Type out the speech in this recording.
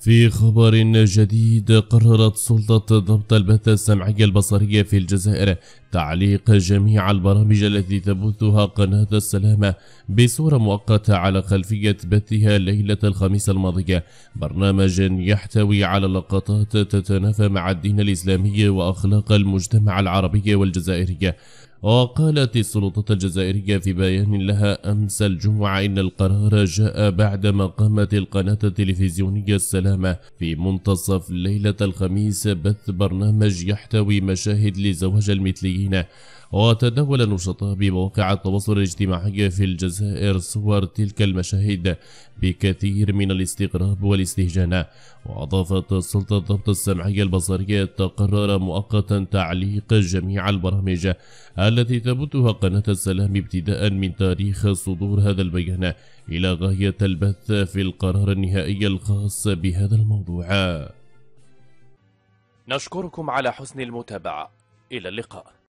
في خبر جديد قررت سلطة ضبط البث السمعي البصري في الجزائر تعليق جميع البرامج التي تبثها قناة السلامة بصورة مؤقتة على خلفية بثها ليلة الخميس الماضية برنامج يحتوي على لقطات تتنافى مع الدين الإسلامي وأخلاق المجتمع العربي والجزائري وقالت السلطات الجزائرية في بيان لها أمس الجمعة إن القرار جاء بعدما قامت القناة التلفزيونية السلامة السلامة في منتصف ليلة الخميس بث برنامج يحتوي مشاهد لزواج المثليين وتداول النشطاء بمواقع التواصل الاجتماعي في الجزائر صور تلك المشاهد بكثير من الاستغراب والاستهجان وأضافت سلطة الضبط السمعي البصري تقرر مؤقتا تعليق جميع البرامج التي تبثها قناة السلام ابتداء من تاريخ صدور هذا البيان إلى غاية البث في القرار النهائي الخاص بها هذا الموضوع نشكركم على حسن المتابعة إلى اللقاء